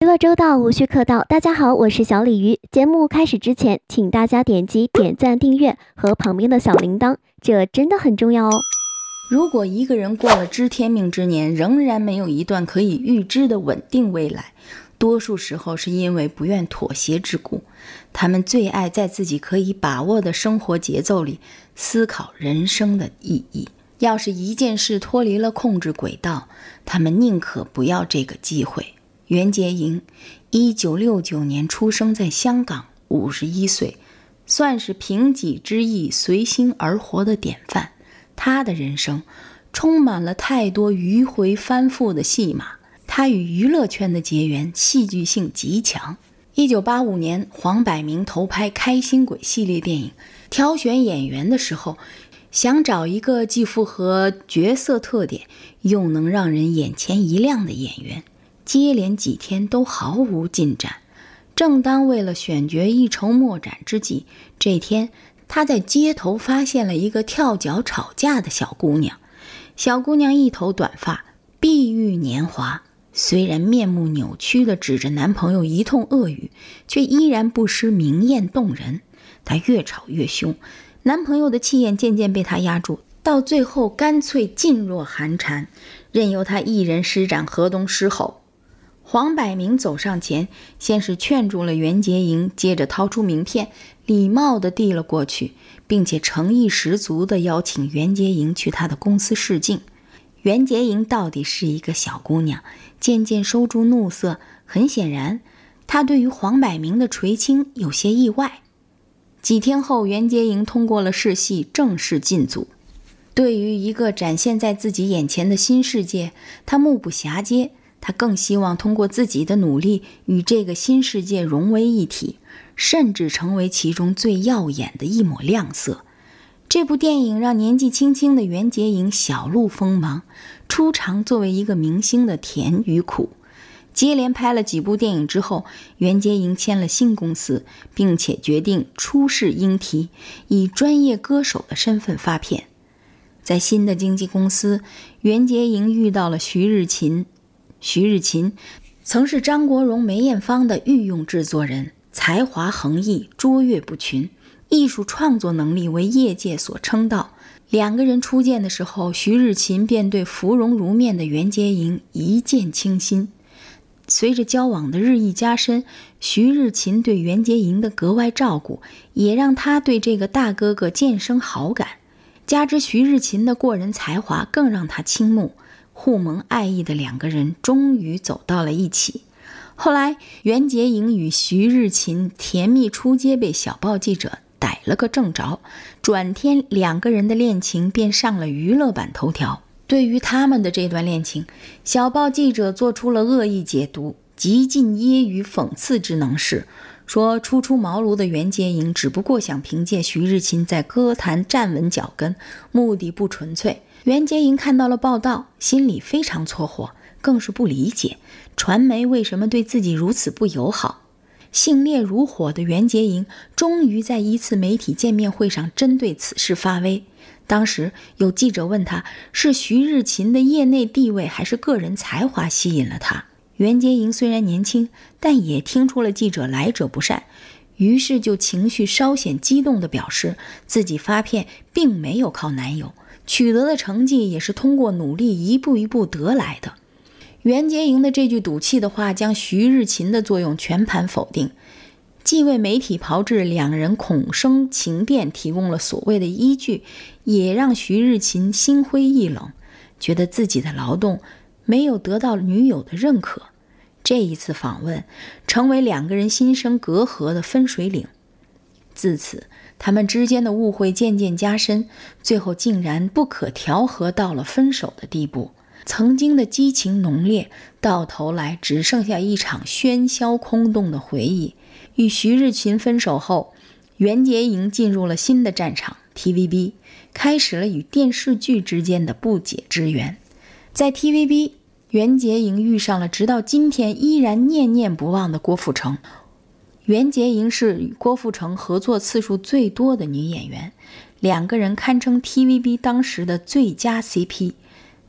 娱乐周到，无需客套。大家好，我是小鲤鱼。节目开始之前，请大家点击点赞、订阅和旁边的小铃铛，这真的很重要哦。如果一个人过了知天命之年，仍然没有一段可以预知的稳定未来，多数时候是因为不愿妥协之故。他们最爱在自己可以把握的生活节奏里思考人生的意义。要是一件事脱离了控制轨道，他们宁可不要这个机会。袁洁莹，一九六九年出生在香港，五十一岁，算是凭己之意随心而活的典范。她的人生充满了太多迂回翻覆的戏码。她与娱乐圈的结缘戏剧性极强。一九八五年，黄百鸣投拍《开心鬼》系列电影，挑选演员的时候。想找一个既符合角色特点又能让人眼前一亮的演员，接连几天都毫无进展。正当为了选角一筹莫展之际，这天他在街头发现了一个跳脚吵架的小姑娘。小姑娘一头短发，碧玉年华，虽然面目扭曲的指着男朋友一通恶语，却依然不失明艳动人。她越吵越凶。男朋友的气焰渐渐被她压住，到最后干脆噤若寒蝉，任由他一人施展河东狮吼。黄百鸣走上前，先是劝住了袁洁莹，接着掏出名片，礼貌地递了过去，并且诚意十足地邀请袁洁莹去他的公司试镜。袁洁莹到底是一个小姑娘，渐渐收住怒色，很显然，她对于黄百鸣的垂青有些意外。几天后，袁洁莹通过了试戏，正式进组。对于一个展现在自己眼前的新世界，她目不暇接。她更希望通过自己的努力与这个新世界融为一体，甚至成为其中最耀眼的一抹亮色。这部电影让年纪轻轻的袁洁莹小露锋芒，初尝作为一个明星的甜与苦。接连拍了几部电影之后，袁洁莹签了新公司，并且决定出示英题，以专业歌手的身份发片。在新的经纪公司，袁洁莹遇到了徐日勤。徐日勤曾是张国荣、梅艳芳的御用制作人，才华横溢，卓越不群，艺术创作能力为业界所称道。两个人初见的时候，徐日勤便对芙蓉如面的袁洁莹一见倾心。随着交往的日益加深，徐日勤对袁洁莹的格外照顾，也让他对这个大哥哥渐生好感。加之徐日勤的过人才华，更让他倾慕。互蒙爱意的两个人终于走到了一起。后来，袁洁莹与徐日勤甜蜜出街，被小报记者逮了个正着。转天，两个人的恋情便上了娱乐版头条。对于他们的这段恋情，小报记者做出了恶意解读，极尽揶揄讽刺之能事，说初出茅庐的袁洁莹只不过想凭借徐日清在歌坛站稳脚跟，目的不纯粹。袁洁莹看到了报道，心里非常错火，更是不理解传媒为什么对自己如此不友好。性烈如火的袁洁莹终于在一次媒体见面会上针对此事发威。当时有记者问他是徐日勤的业内地位还是个人才华吸引了他。袁洁莹虽然年轻，但也听出了记者来者不善，于是就情绪稍显激动地表示自己发片并没有靠男友，取得的成绩也是通过努力一步一步得来的。袁洁莹的这句赌气的话，将徐日勤的作用全盘否定。既为媒体炮制两人恐生情变提供了所谓的依据，也让徐日勤心灰意冷，觉得自己的劳动没有得到女友的认可。这一次访问成为两个人心生隔阂的分水岭，自此他们之间的误会渐渐加深，最后竟然不可调和到了分手的地步。曾经的激情浓烈，到头来只剩下一场喧嚣空洞的回忆。与徐日勤分手后，袁洁莹进入了新的战场 TVB，开始了与电视剧之间的不解之缘。在 TVB，袁洁莹遇上了直到今天依然念念不忘的郭富城。袁洁莹是与郭富城合作次数最多的女演员，两个人堪称 TVB 当时的最佳 CP。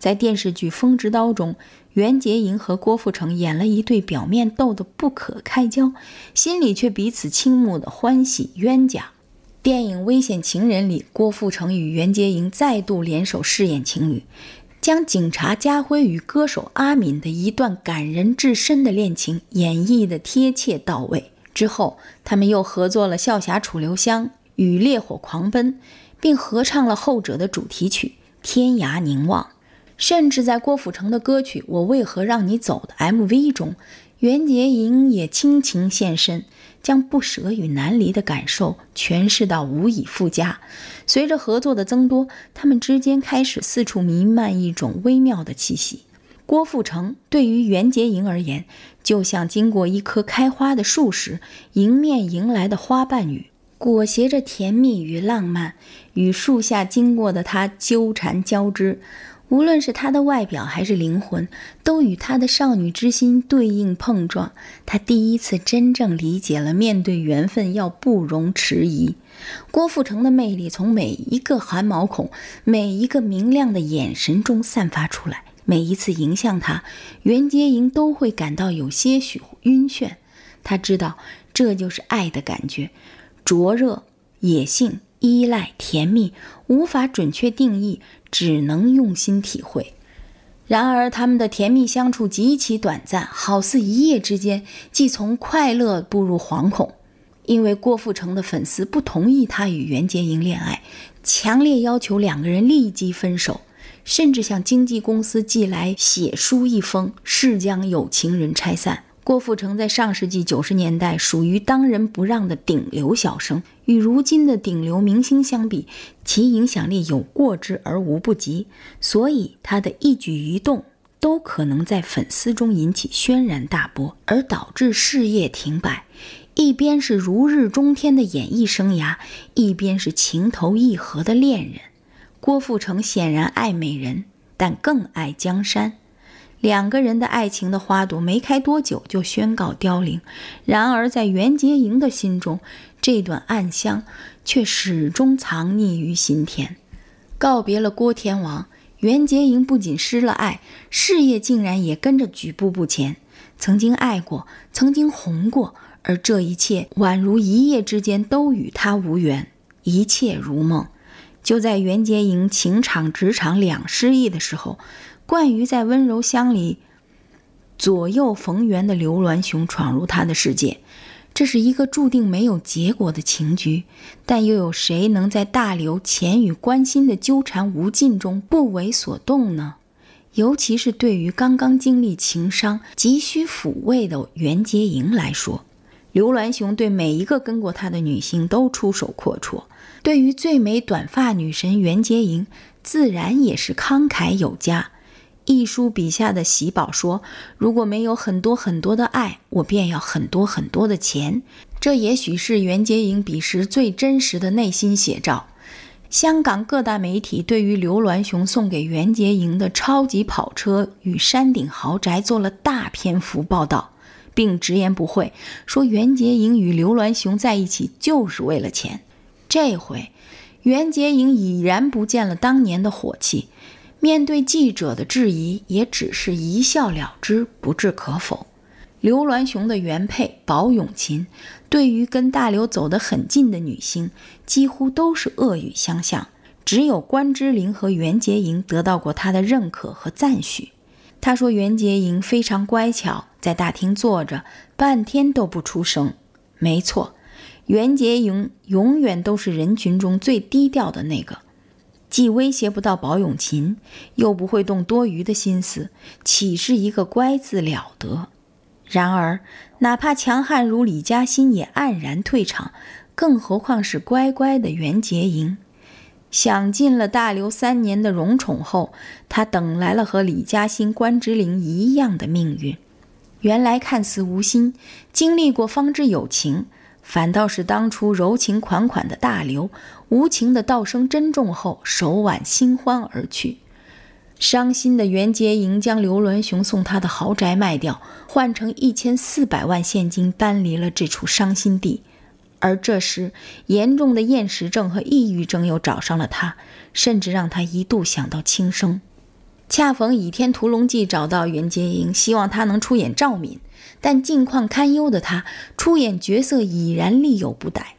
在电视剧《风之刀》中，袁洁莹和郭富城演了一对表面斗得不可开交，心里却彼此倾慕的欢喜冤家。电影《危险情人》里，郭富城与袁洁莹再度联手饰演情侣，将警察家辉与歌手阿敏的一段感人至深的恋情演绎的贴切到位。之后，他们又合作了《笑侠楚留香》与《烈火狂奔》，并合唱了后者的主题曲《天涯凝望》。甚至在郭富城的歌曲《我为何让你走》的 MV 中，袁洁莹也倾情现身，将不舍与难离的感受诠释到无以复加。随着合作的增多，他们之间开始四处弥漫一种微妙的气息。郭富城对于袁洁莹而言，就像经过一棵开花的树时，迎面迎来的花瓣雨，裹挟着甜蜜与浪漫，与树下经过的他纠缠交织。无论是他的外表还是灵魂，都与他的少女之心对应碰撞。他第一次真正理解了，面对缘分要不容迟疑。郭富城的魅力从每一个汗毛孔、每一个明亮的眼神中散发出来，每一次迎向他，袁洁莹都会感到有些许晕眩。他知道，这就是爱的感觉，灼热、野性。依赖甜蜜无法准确定义，只能用心体会。然而他们的甜蜜相处极其短暂，好似一夜之间即从快乐步入惶恐。因为郭富城的粉丝不同意他与袁洁莹恋爱，强烈要求两个人立即分手，甚至向经纪公司寄来血书一封，誓将有情人拆散。郭富城在上世纪九十年代属于当仁不让的顶流小生，与如今的顶流明星相比，其影响力有过之而无不及。所以他的一举一动都可能在粉丝中引起轩然大波，而导致事业停摆。一边是如日中天的演艺生涯，一边是情投意合的恋人，郭富城显然爱美人，但更爱江山。两个人的爱情的花朵没开多久就宣告凋零，然而在袁洁莹的心中，这段暗香却始终藏匿于心田。告别了郭天王，袁洁莹不仅失了爱，事业竟然也跟着举步不前。曾经爱过，曾经红过，而这一切宛如一夜之间都与他无缘，一切如梦。就在袁洁莹情场、职场两失意的时候。惯于在温柔乡里左右逢源的刘銮雄闯入他的世界，这是一个注定没有结果的情局，但又有谁能在大刘钱与关心的纠缠无尽中不为所动呢？尤其是对于刚刚经历情伤、急需抚慰的袁洁莹来说，刘銮雄对每一个跟过他的女性都出手阔绰，对于最美短发女神袁洁莹，自然也是慷慨有加。一书笔下的喜宝说：“如果没有很多很多的爱，我便要很多很多的钱。”这也许是袁洁莹彼时最真实的内心写照。香港各大媒体对于刘銮雄送给袁洁莹的超级跑车与山顶豪宅做了大篇幅报道，并直言不讳说袁洁莹与刘銮雄在一起就是为了钱。这回，袁洁莹已然不见了当年的火气。面对记者的质疑，也只是一笑了之，不置可否。刘銮雄的原配宝永琴，对于跟大刘走得很近的女星，几乎都是恶语相向。只有关之琳和袁洁莹得到过他的认可和赞许。他说袁洁莹非常乖巧，在大厅坐着半天都不出声。没错，袁洁莹永远都是人群中最低调的那个。既威胁不到保永琴，又不会动多余的心思，岂是一个“乖”字了得？然而，哪怕强悍如李嘉欣也黯然退场，更何况是乖乖的袁洁莹？享尽了大刘三年的荣宠后，他等来了和李嘉欣、关之琳一样的命运。原来看似无心，经历过方知有情。反倒是当初柔情款款的大刘，无情的道声珍重后，手挽新欢而去。伤心的袁洁莹将刘銮雄送她的豪宅卖掉，换成一千四百万现金搬离了这处伤心地。而这时，严重的厌食症和抑郁症又找上了他，甚至让他一度想到轻生。恰逢《倚天屠龙记》找到袁洁莹，希望她能出演赵敏。但近况堪忧的他，出演角色已然力有不逮，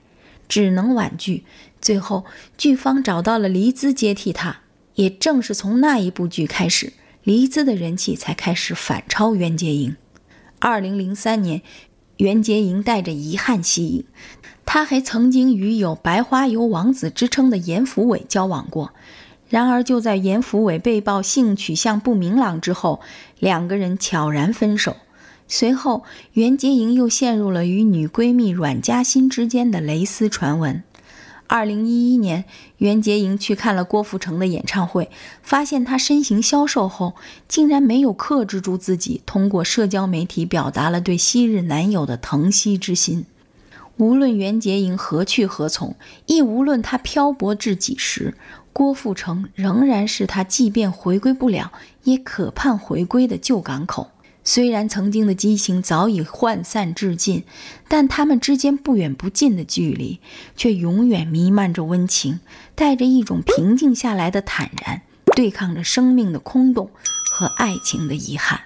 只能婉拒。最后，剧方找到了黎姿接替他。也正是从那一部剧开始，黎姿的人气才开始反超袁洁莹。二零零三年，袁洁莹带着遗憾息影。她还曾经与有“白花油王子”之称的严福伟交往过。然而，就在严福伟被曝性取向不明朗之后，两个人悄然分手。随后，袁洁莹又陷入了与女闺蜜阮嘉欣之间的蕾丝传闻。二零一一年，袁洁莹去看了郭富城的演唱会，发现他身形消瘦后，竟然没有克制住自己，通过社交媒体表达了对昔日男友的疼惜之心。无论袁洁莹何去何从，亦无论她漂泊至几时，郭富城仍然是她即便回归不了，也可盼回归的旧港口。虽然曾经的激情早已涣散至尽，但他们之间不远不近的距离，却永远弥漫着温情，带着一种平静下来的坦然，对抗着生命的空洞和爱情的遗憾。